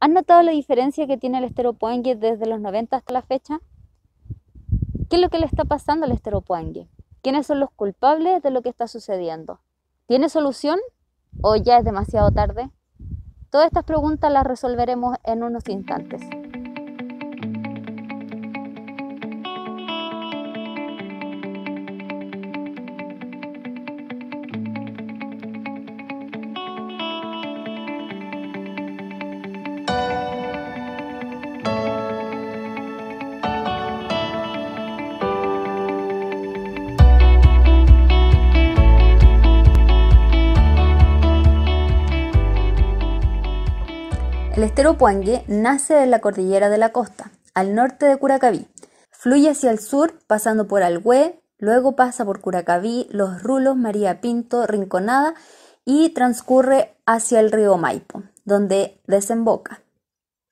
¿Has notado la diferencia que tiene el esteropoengue desde los 90 hasta la fecha? ¿Qué es lo que le está pasando al esteropoengue? ¿Quiénes son los culpables de lo que está sucediendo? ¿Tiene solución o ya es demasiado tarde? Todas estas preguntas las resolveremos en unos instantes. El estero Puangue nace en la cordillera de la costa, al norte de Curacaví. Fluye hacia el sur, pasando por Alhué, luego pasa por Curacaví, Los Rulos, María Pinto, Rinconada y transcurre hacia el río Maipo, donde desemboca.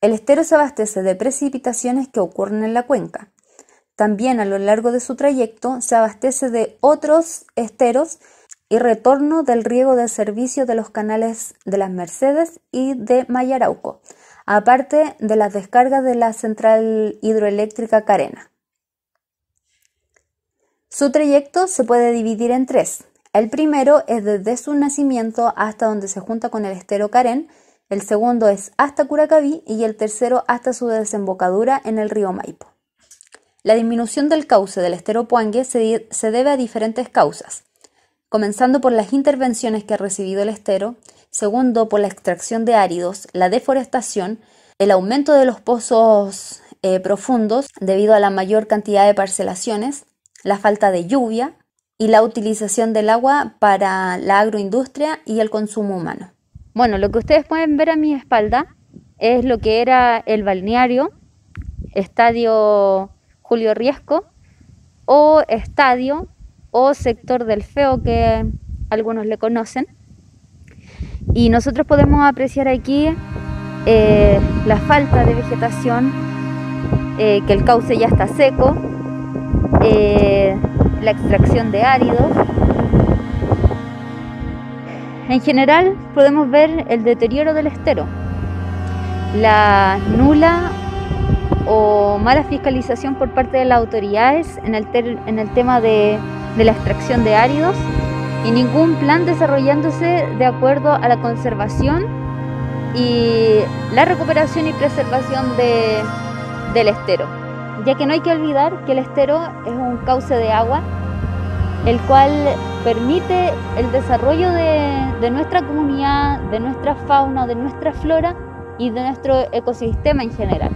El estero se abastece de precipitaciones que ocurren en la cuenca. También a lo largo de su trayecto se abastece de otros esteros y retorno del riego de servicio de los canales de las Mercedes y de Mayarauco, aparte de las descargas de la central hidroeléctrica Carena. Su trayecto se puede dividir en tres. El primero es desde su nacimiento hasta donde se junta con el estero Caren, el segundo es hasta Curacaví y el tercero hasta su desembocadura en el río Maipo. La disminución del cauce del estero Puangue se debe a diferentes causas, comenzando por las intervenciones que ha recibido el estero, segundo por la extracción de áridos, la deforestación, el aumento de los pozos eh, profundos debido a la mayor cantidad de parcelaciones, la falta de lluvia y la utilización del agua para la agroindustria y el consumo humano. Bueno, lo que ustedes pueden ver a mi espalda es lo que era el balneario, estadio Julio Riesco o estadio o sector del feo que algunos le conocen. Y nosotros podemos apreciar aquí eh, la falta de vegetación, eh, que el cauce ya está seco, eh, la extracción de áridos. En general podemos ver el deterioro del estero, la nula o mala fiscalización por parte de las autoridades en en el tema de de la extracción de áridos y ningún plan desarrollándose de acuerdo a la conservación y la recuperación y preservación del estero, ya que no hay que olvidar que el estero es un cauce de agua el cual permite el desarrollo de, de nuestra comunidad, de nuestra fauna, de nuestra flora y de nuestro ecosistema en general.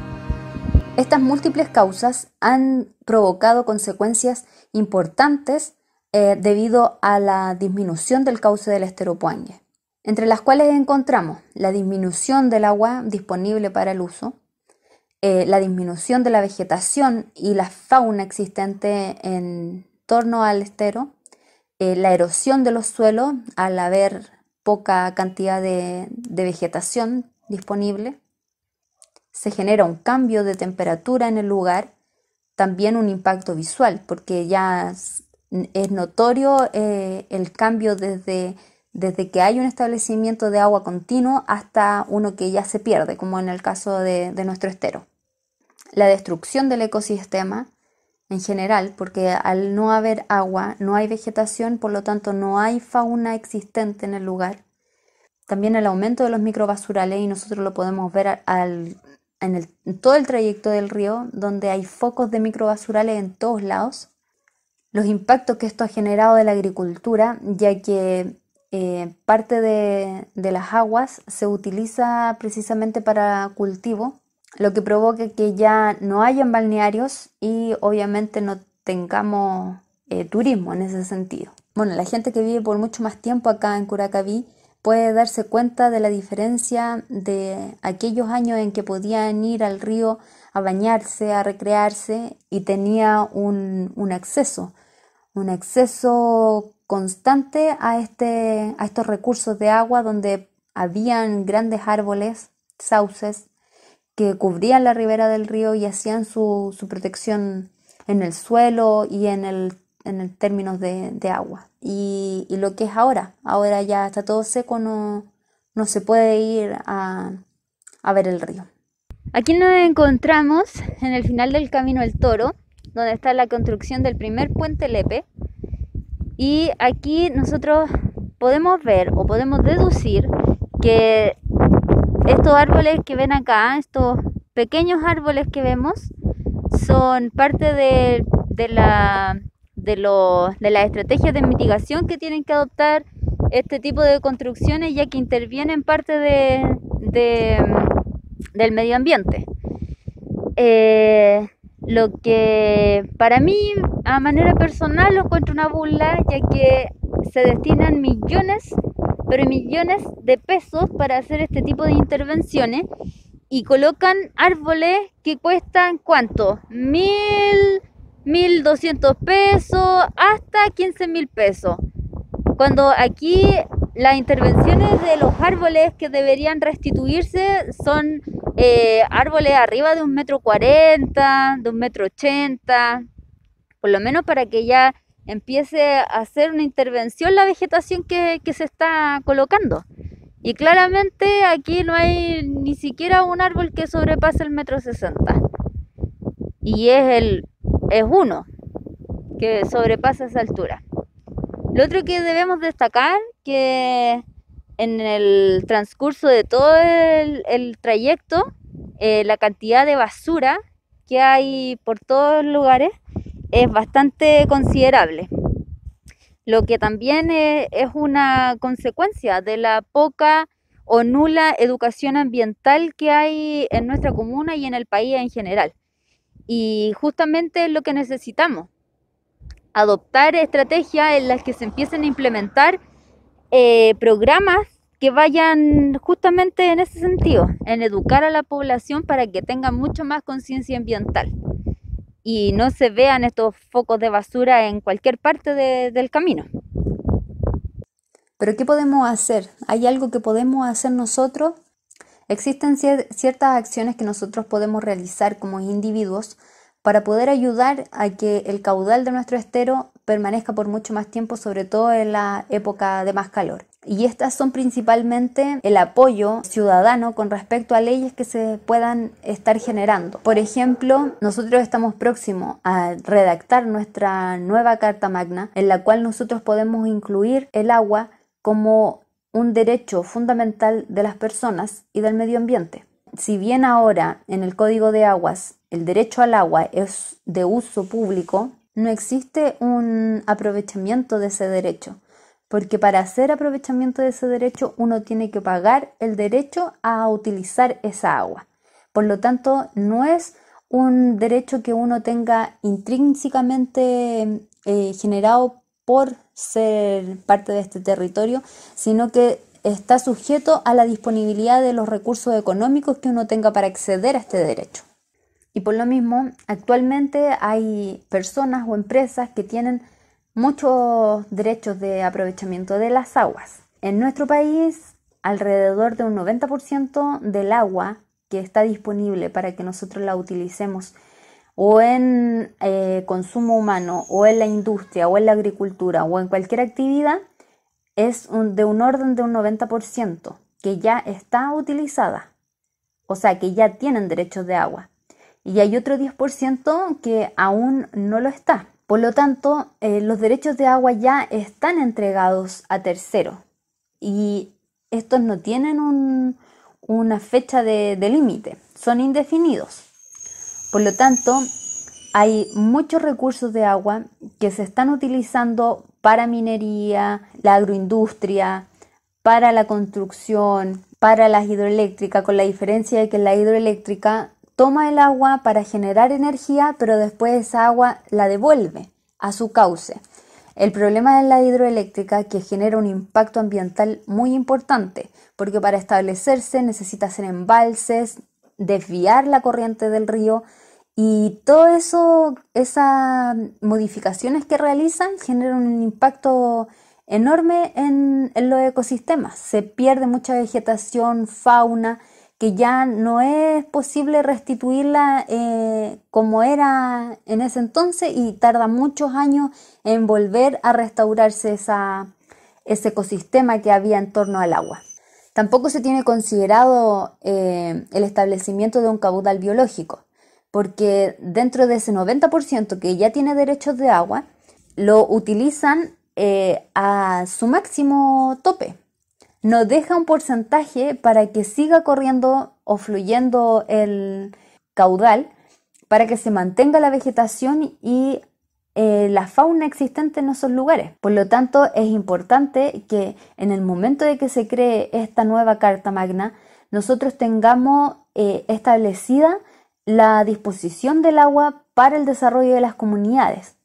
Estas múltiples causas han provocado consecuencias importantes eh, debido a la disminución del cauce del esteropoangue, entre las cuales encontramos la disminución del agua disponible para el uso, eh, la disminución de la vegetación y la fauna existente en torno al estero, eh, la erosión de los suelos al haber poca cantidad de vegetación disponible, se genera un cambio de temperatura en el lugar, también un impacto visual, porque ya es notorio eh, el cambio desde, desde que hay un establecimiento de agua continuo hasta uno que ya se pierde, como en el caso de nuestro estero. La destrucción del ecosistema en general, porque al no haber agua no hay vegetación, por lo tanto no hay fauna existente en el lugar. También el aumento de los microbasurales y nosotros lo podemos ver al, en, todo el trayecto del río, donde hay focos de microbasurales en todos lados, los impactos que esto ha generado de la agricultura, ya que eh, parte de, las aguas se utiliza precisamente para cultivo, lo que provoca que ya no hayan balnearios y obviamente no tengamos eh, turismo en ese sentido. Bueno, la gente que vive por mucho más tiempo acá en Curacaví puede darse cuenta de la diferencia de aquellos años en que podían ir al río a bañarse, a recrearse y tenía un, un acceso, un acceso constante a, este, a estos recursos de agua donde habían grandes árboles, sauces, que cubrían la ribera del río y hacían su, su protección en el suelo y en el en términos de, de agua. Y, y, lo que es ahora, ahora ya está todo seco, no, no se puede ir a, a ver el río. Aquí nos encontramos en el final del Camino El Toro, donde está la construcción del primer puente Lepe. Y aquí nosotros podemos ver o podemos deducir que estos árboles que ven acá, estos pequeños árboles que vemos, son parte de la de, las estrategias de mitigación que tienen que adoptar este tipo de construcciones ya que intervienen parte de, mm, del medio ambiente. Eh, lo que para mí, a manera personal, lo encuentro una burla ya que se destinan millones, pero millones de pesos para hacer este tipo de intervenciones y colocan árboles que cuestan cuánto? Mil... 1.200 pesos hasta 15.000 pesos. Cuando aquí las intervenciones de los árboles que deberían restituirse son eh, árboles arriba de un metro 40 de un metro 80 por lo menos para que ya empiece a hacer una intervención la vegetación que, se está colocando. Y claramente aquí no hay ni siquiera un árbol que sobrepase el metro 60 Y es el es uno que sobrepasa esa altura. Lo otro que debemos destacar que en el transcurso de todo el, trayecto, eh, la cantidad de basura que hay por todos los lugares es bastante considerable, lo que también e, es una consecuencia de la poca o nula educación ambiental que hay en nuestra comuna y en el país en general. Y justamente es lo que necesitamos, adoptar estrategias en las que se empiecen a implementar eh, programas que vayan justamente en ese sentido, en educar a la población para que tenga mucho más conciencia ambiental y no se vean estos focos de basura en cualquier parte del camino. Pero ¿qué podemos hacer? ¿Hay algo que podemos hacer nosotros Existen ciertas acciones que nosotros podemos realizar como individuos para poder ayudar a que el caudal de nuestro estero permanezca por mucho más tiempo, sobre todo en la época de más calor. Y estas son principalmente el apoyo ciudadano con respecto a leyes que se puedan estar generando. Por ejemplo, nosotros estamos próximos a redactar nuestra nueva Carta Magna en la cual nosotros podemos incluir el agua como un derecho fundamental de las personas y del medio ambiente. Si bien ahora en el Código de Aguas el derecho al agua es de uso público, no existe un aprovechamiento de ese derecho, porque para hacer aprovechamiento de ese derecho uno tiene que pagar el derecho a utilizar esa agua. Por lo tanto, no es un derecho que uno tenga intrínsecamente eh, generado por ser parte de este territorio, sino que está sujeto a la disponibilidad de los recursos económicos que uno tenga para acceder a este derecho. Y por lo mismo, actualmente hay personas o empresas que tienen muchos derechos de aprovechamiento de las aguas. En nuestro país, alrededor de un 90% del agua que está disponible para que nosotros la utilicemos o en eh, consumo humano, o en la industria, o en la agricultura, o en cualquier actividad, es de un orden de un 90% que ya está utilizada, o sea, que ya tienen derechos de agua. Y hay otro 10% que aún no lo está. Por lo tanto, eh, los derechos de agua ya están entregados a terceros y estos no tienen una fecha de límite, son indefinidos. Por lo tanto, hay muchos recursos de agua que se están utilizando para minería, la agroindustria, para la construcción, para las hidroeléctricas, con la diferencia de que la hidroeléctrica toma el agua para generar energía, pero después esa agua la devuelve a su cauce. El problema de la hidroeléctrica que genera un impacto ambiental muy importante, porque para establecerse necesita hacer embalses, desviar la corriente del río, y todo eso, esas modificaciones que realizan generan un impacto enorme en, los ecosistemas. Se pierde mucha vegetación, fauna, que ya no es posible restituirla eh, como era en ese entonces y tarda muchos años en volver a restaurarse ese ecosistema que había en torno al agua. Tampoco se tiene considerado eh, el establecimiento de un caudal biológico porque dentro de ese 90% que ya tiene derechos de agua, lo utilizan eh, a su máximo tope. no deja un porcentaje para que siga corriendo o fluyendo el caudal, para que se mantenga la vegetación y eh, la fauna existente en esos lugares. Por lo tanto, es importante que en el momento de que se cree esta nueva Carta Magna, nosotros tengamos eh, establecida la disposición del agua para el desarrollo de las comunidades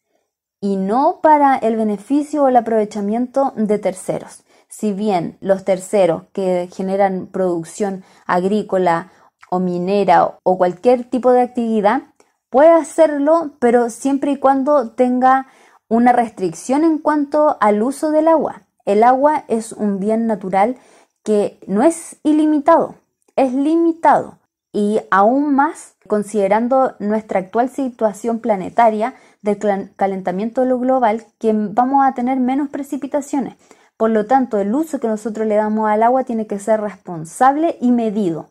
y no para el beneficio o el aprovechamiento de terceros. Si bien los terceros que generan producción agrícola o minera o cualquier tipo de actividad puede hacerlo, pero siempre y cuando tenga una restricción en cuanto al uso del agua. El agua es un bien natural que no es ilimitado, es limitado y aún más Considerando nuestra actual situación planetaria del calentamiento global, que vamos a tener menos precipitaciones. Por lo tanto, el uso que nosotros le damos al agua tiene que ser responsable y medido.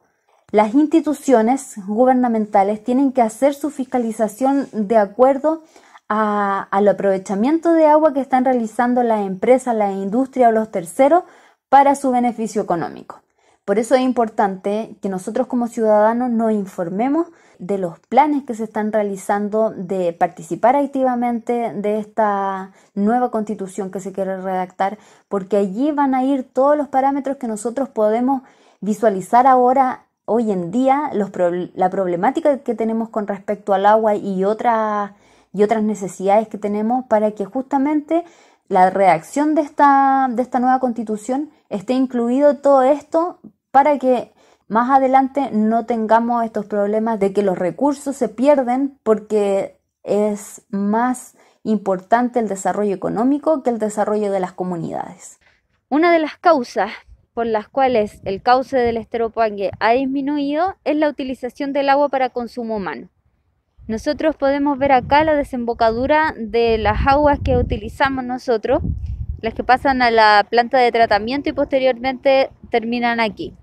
Las instituciones gubernamentales tienen que hacer su fiscalización de acuerdo al aprovechamiento de agua que están realizando las empresas, la industria o los terceros para su beneficio económico. Por eso es importante que nosotros como ciudadanos nos informemos de los planes que se están realizando de participar activamente de esta nueva constitución que se quiere redactar, porque allí van a ir todos los parámetros que nosotros podemos visualizar ahora, hoy en día, la problemática que tenemos con respecto al agua y otras, y otras necesidades que tenemos para que justamente la redacción de esta, de esta nueva constitución esté incluido todo esto para que más adelante no tengamos estos problemas de que los recursos se pierden porque es más importante el desarrollo económico que el desarrollo de las comunidades. Una de las causas por las cuales el cauce del esteropangue ha disminuido es la utilización del agua para consumo humano. Nosotros podemos ver acá la desembocadura de las aguas que utilizamos nosotros, las que pasan a la planta de tratamiento y posteriormente terminan aquí.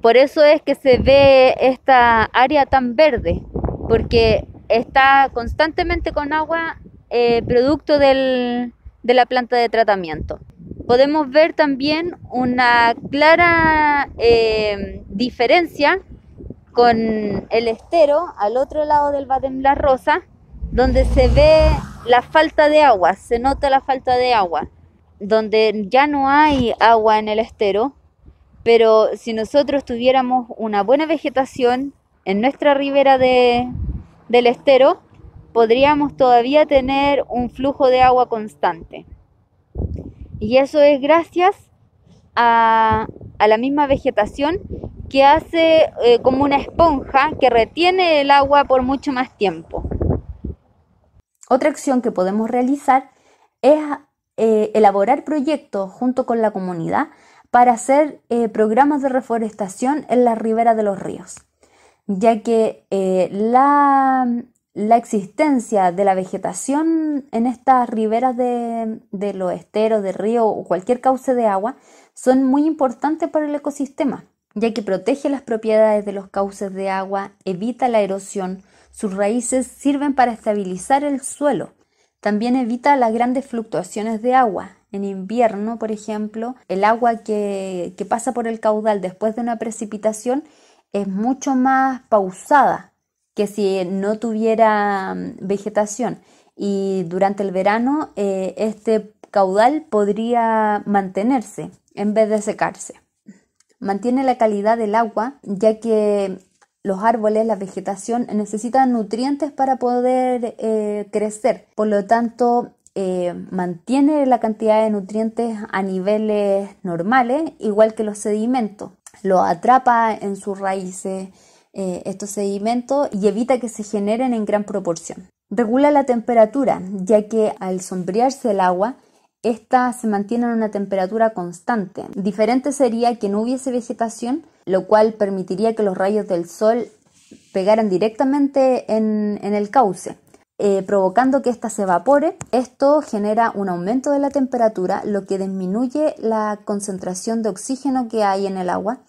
Por eso es que se ve esta área tan verde, porque está constantemente con agua eh, producto de la planta de tratamiento. Podemos ver también una clara eh, diferencia con el estero al otro lado del Baden La Rosa, donde se ve la falta de agua, se nota la falta de agua, donde ya no hay agua en el estero, pero si nosotros tuviéramos una buena vegetación en nuestra ribera del estero, podríamos todavía tener un flujo de agua constante. Y eso es gracias a, la misma vegetación que hace eh, como una esponja que retiene el agua por mucho más tiempo. Otra acción que podemos realizar es eh, elaborar proyectos junto con la comunidad para hacer eh, programas de reforestación en las riberas de los ríos, ya que eh, la, existencia de la vegetación en estas riberas de, de los esteros, de río o cualquier cauce de agua son muy importantes para el ecosistema, ya que protege las propiedades de los cauces de agua, evita la erosión, sus raíces sirven para estabilizar el suelo, también evita las grandes fluctuaciones de agua, en invierno, por ejemplo, el agua que, pasa por el caudal después de una precipitación es mucho más pausada que si no tuviera mm, vegetación. Y durante el verano eh, este caudal podría mantenerse en vez de secarse. Mantiene la calidad del agua ya que los árboles, la vegetación necesitan nutrientes para poder eh, crecer. Por lo tanto, eh, mantiene la cantidad de nutrientes a niveles normales, igual que los sedimentos. Lo atrapa en sus raíces eh, estos sedimentos y evita que se generen en gran proporción. Regula la temperatura, ya que al sombrearse el agua, esta se mantiene en una temperatura constante. Diferente sería que no hubiese vegetación, lo cual permitiría que los rayos del sol pegaran directamente en el cauce. Eh, provocando que ésta se evapore. Esto genera un aumento de la temperatura, lo que disminuye la concentración de oxígeno que hay en el agua,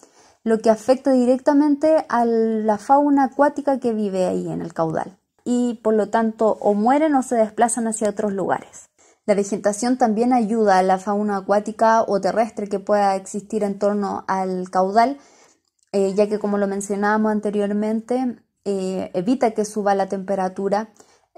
lo que afecta directamente a la fauna acuática que vive ahí en el caudal y por lo tanto o mueren o se desplazan hacia otros lugares. La vegetación también ayuda a la fauna acuática o terrestre que pueda existir en torno al caudal, eh, ya que como lo mencionábamos anteriormente, eh, evita que suba la temperatura,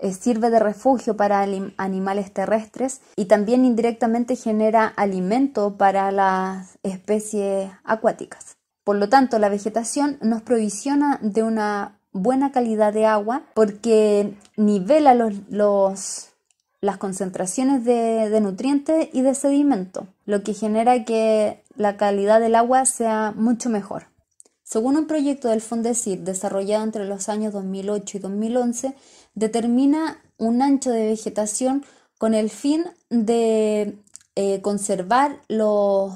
eh, sirve de refugio para animales terrestres y también indirectamente genera alimento para las especies acuáticas. Por lo tanto, la vegetación nos provisiona de una buena calidad de agua porque nivela las concentraciones de, de, nutrientes y de sedimento, lo que genera que la calidad del agua sea mucho mejor según un proyecto del Fondesit desarrollado entre los años 2008 y 2011, determina un ancho de vegetación con el fin de eh, conservar los,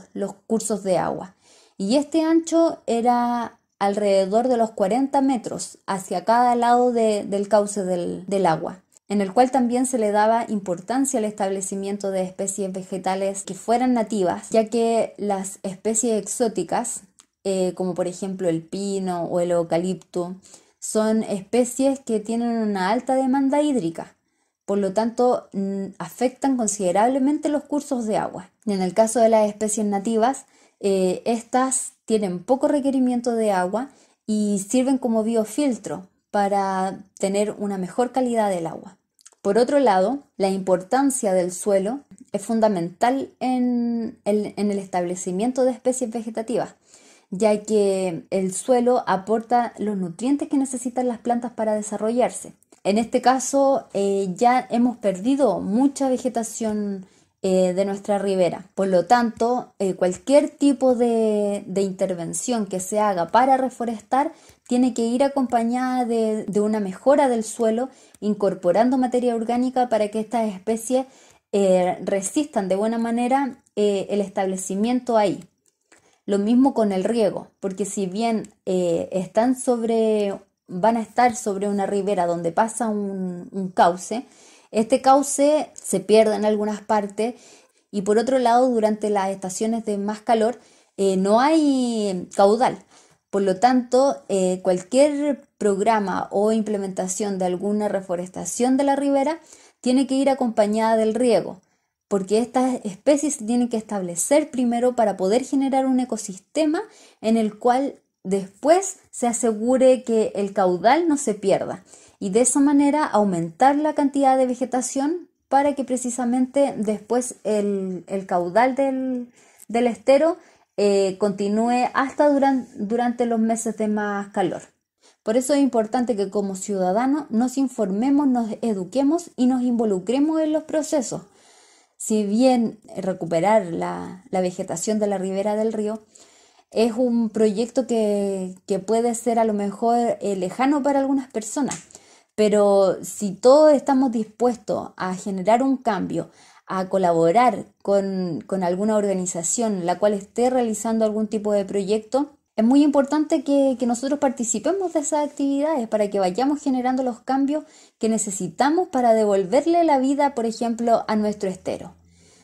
cursos de agua. Y este ancho era alrededor de los 40 metros hacia cada lado del cauce del, del, agua, en el cual también se le daba importancia al establecimiento de especies vegetales que fueran nativas, ya que las especies exóticas eh, como por ejemplo el pino o el eucalipto, son especies que tienen una alta demanda hídrica, por lo tanto afectan considerablemente los cursos de agua. En el caso de las especies nativas, eh, estas tienen poco requerimiento de agua y sirven como biofiltro para tener una mejor calidad del agua. Por otro lado, la importancia del suelo es fundamental en el establecimiento de especies vegetativas, ya que el suelo aporta los nutrientes que necesitan las plantas para desarrollarse. En este caso eh, ya hemos perdido mucha vegetación eh, de nuestra ribera, por lo tanto eh, cualquier tipo de, intervención que se haga para reforestar tiene que ir acompañada de una mejora del suelo, incorporando materia orgánica para que estas especies resistan de buena manera el establecimiento ahí. Lo mismo con el riego, porque si bien eh, están sobre, van a estar sobre una ribera donde pasa un, cauce, este cauce se pierde en algunas partes y por otro lado durante las estaciones de más calor eh, no hay caudal. Por lo tanto, eh, cualquier programa o implementación de alguna reforestación de la ribera tiene que ir acompañada del riego porque estas especies tienen que establecer primero para poder generar un ecosistema en el cual después se asegure que el caudal no se pierda y de esa manera aumentar la cantidad de vegetación para que precisamente después el, caudal del, estero eh, continúe hasta durante los meses de más calor. Por eso es importante que como ciudadanos nos informemos, nos eduquemos y nos involucremos en los procesos, si bien recuperar la, vegetación de la ribera del río es un proyecto que, puede ser a lo mejor eh, lejano para algunas personas, pero si todos estamos dispuestos a generar un cambio, a colaborar con, con alguna organización la cual esté realizando algún tipo de proyecto, es muy importante que, nosotros participemos de esas actividades para que vayamos generando los cambios que necesitamos para devolverle la vida, por ejemplo, a nuestro estero.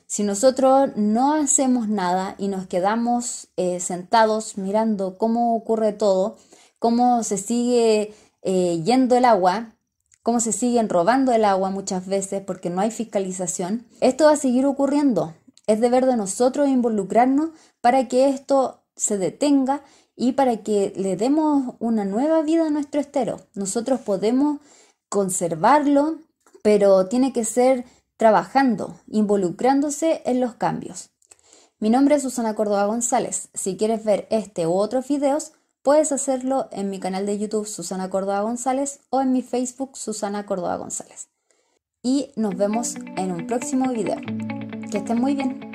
Si nosotros no hacemos nada y nos quedamos eh, sentados mirando cómo ocurre todo, cómo se sigue eh, yendo el agua, cómo se siguen robando el agua muchas veces porque no hay fiscalización, esto va a seguir ocurriendo. Es deber de nosotros involucrarnos para que esto se detenga y para que le demos una nueva vida a nuestro estero. Nosotros podemos conservarlo, pero tiene que ser trabajando, involucrándose en los cambios. Mi nombre es Susana Córdoba González. Si quieres ver este u otros videos, puedes hacerlo en mi canal de YouTube Susana Córdoba González o en mi Facebook Susana Córdoba González. Y nos vemos en un próximo video. Que estén muy bien.